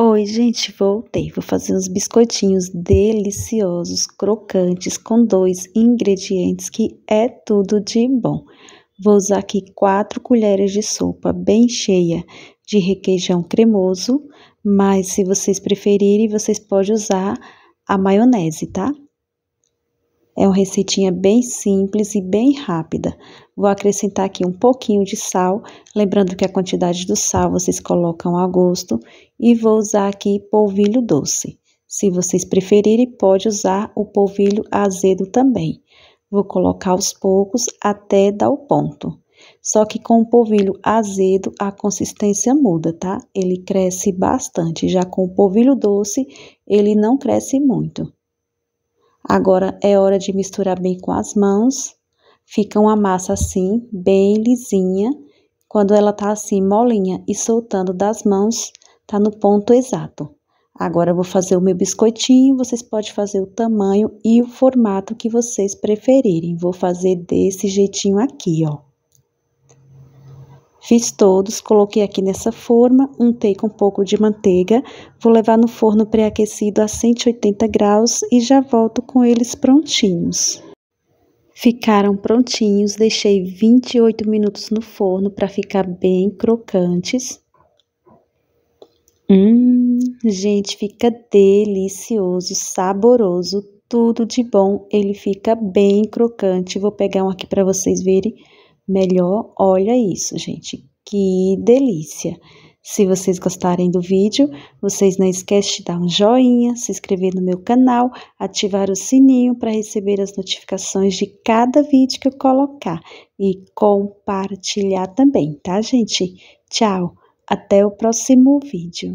Oi, gente, voltei. Vou fazer uns biscoitinhos deliciosos, crocantes, com dois ingredientes que é tudo de bom. Vou usar aqui quatro colheres de sopa bem cheia de requeijão cremoso, mas se vocês preferirem, vocês podem usar a maionese, tá? É uma receitinha bem simples e bem rápida. Vou acrescentar aqui um pouquinho de sal, lembrando que a quantidade do sal vocês colocam a gosto, e vou usar aqui polvilho doce. Se vocês preferirem, pode usar o polvilho azedo também. Vou colocar aos poucos até dar o ponto. Só que com o polvilho azedo, a consistência muda, tá? Ele cresce bastante. Já com o polvilho doce, ele não cresce muito. Agora é hora de misturar bem com as mãos. Fica uma massa assim, bem lisinha. Quando ela tá assim molinha e soltando das mãos, tá no ponto exato. Agora eu vou fazer o meu biscoitinho, vocês podem fazer o tamanho e o formato que vocês preferirem. Vou fazer desse jeitinho aqui, ó. Fiz todos, coloquei aqui nessa forma, untei com um pouco de manteiga, vou levar no forno pré-aquecido a 180 graus e já volto com eles prontinhos. Ficaram prontinhos, deixei 28 minutos no forno para ficar bem crocantes. Hum, gente, fica delicioso, saboroso, tudo de bom. Ele fica bem crocante. Vou pegar um aqui para vocês verem melhor. Olha isso, gente, que delícia! Se vocês gostarem do vídeo, vocês não esquecem de dar um joinha, se inscrever no meu canal, ativar o sininho para receber as notificações de cada vídeo que eu colocar e compartilhar também, tá, gente? Tchau, até o próximo vídeo.